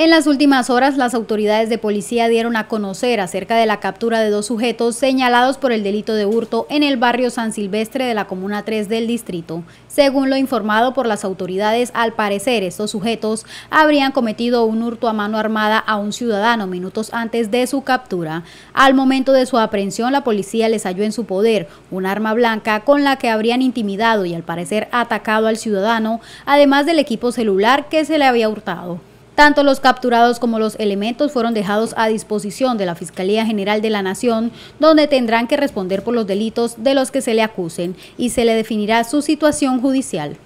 En las últimas horas, las autoridades de policía dieron a conocer acerca de la captura de dos sujetos señalados por el delito de hurto en el barrio San Silvestre de la Comuna 3 del distrito. Según lo informado por las autoridades, al parecer estos sujetos habrían cometido un hurto a mano armada a un ciudadano minutos antes de su captura. Al momento de su aprehensión, la policía les halló en su poder un arma blanca con la que habrían intimidado y al parecer atacado al ciudadano, además del equipo celular que se le había hurtado. Tanto los capturados como los elementos fueron dejados a disposición de la Fiscalía General de la Nación, donde tendrán que responder por los delitos de los que se le acusen y se le definirá su situación judicial.